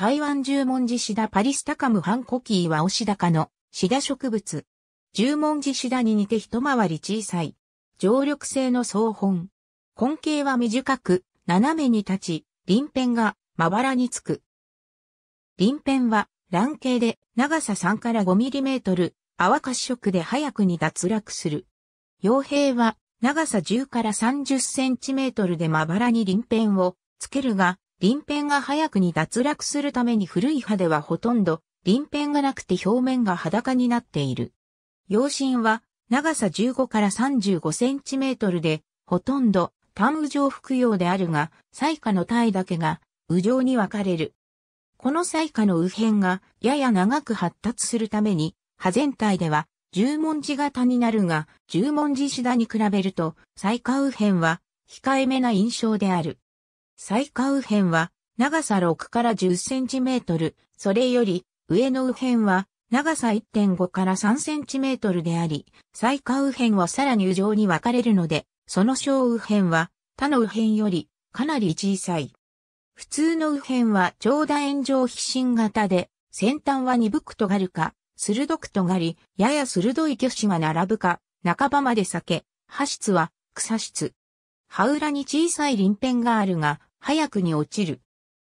台湾十文字シダパリスタカムハンコキーはオシダ科のシダ植物。十文字シダに似て一回り小さい。常緑性の総本。根茎は短く、斜めに立ち、輪片がまばらにつく。輪片は卵形で長さ3から5ル、淡か褐色で早くに脱落する。傭兵は長さ10から3 0トルでまばらに輪片をつけるが、鱗片が早くに脱落するために古い歯ではほとんど鱗片がなくて表面が裸になっている。陽針は長さ15から35センチメートルで、ほとんど単羽状服用であるが、彩花の体だけが羽状に分かれる。この彩花の右辺がやや長く発達するために、葉全体では十文字型になるが、十文字下に比べると、彩花右辺は控えめな印象である。最下右辺は長さ6から10センチメートル、それより上の右辺は長さ1.5から3センチメートルであり、最下右辺はさらに右上に分かれるので、その小右辺は他の右辺よりかなり小さい。普通の右辺は長楕円状皮心型で、先端は鈍く尖るか、鋭く尖り、やや鋭い巨子が並ぶか、半ばまで避け、葉質は草室。葉裏に小さい鱗片があるが、早くに落ちる。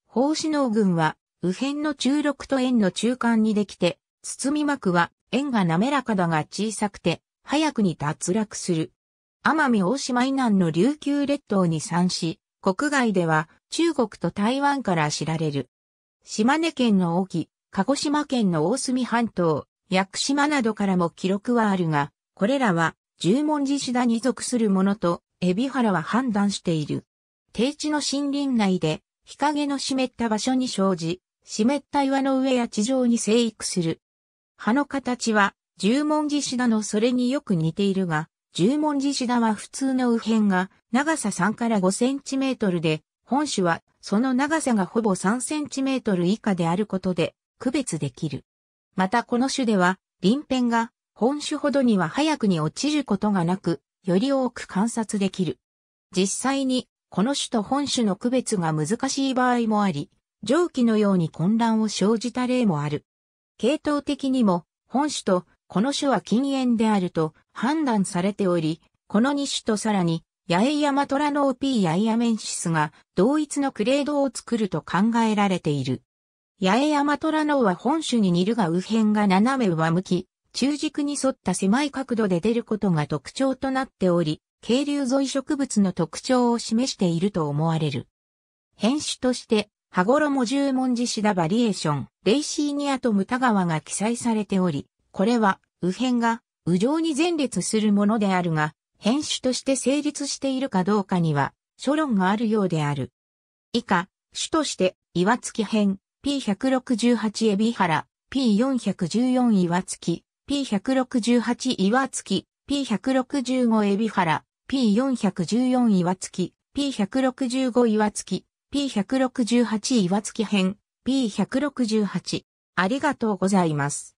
法子能群は、右辺の中六と円の中間にできて、包み膜は円が滑らかだが小さくて、早くに脱落する。奄美大島以南の琉球列島に産し、国外では中国と台湾から知られる。島根県の沖、鹿児島県の大隅半島、屋久島などからも記録はあるが、これらは十文字シダに属するものと、海老原は判断している。低地の森林内で、日陰の湿った場所に生じ、湿った岩の上や地上に生育する。葉の形は、十文字シダのそれによく似ているが、十文字シダは普通の右辺が長さ3から5センチメートルで、本種はその長さがほぼ3センチメートル以下であることで区別できる。またこの種では、輪辺が本種ほどには早くに落ちることがなく、より多く観察できる。実際にこの種と本種の区別が難しい場合もあり、上記のように混乱を生じた例もある。系統的にも、本種とこの種は禁煙であると判断されており、この2種とさらに、ヤエイヤマトラノーピーヤイヤメンシスが同一のクレードを作ると考えられている。ヤエヤマトラノーは本種に似るが右辺が斜め上向き、中軸に沿った狭い角度で出ることが特徴となっており、渓流沿い植物の特徴を示していると思われる。変種として、羽衣十文字シダバリエーション、レイシーニアとムタ川が記載されており、これは、右辺が、右上に前列するものであるが、変種として成立しているかどうかには、諸論があるようである。以下、種として、岩月編、P168 エビハラ、P414 岩月、P168 岩月、P165 エビハラ、P414 岩月、P165 岩月、P168 岩月編、P168。ありがとうございます。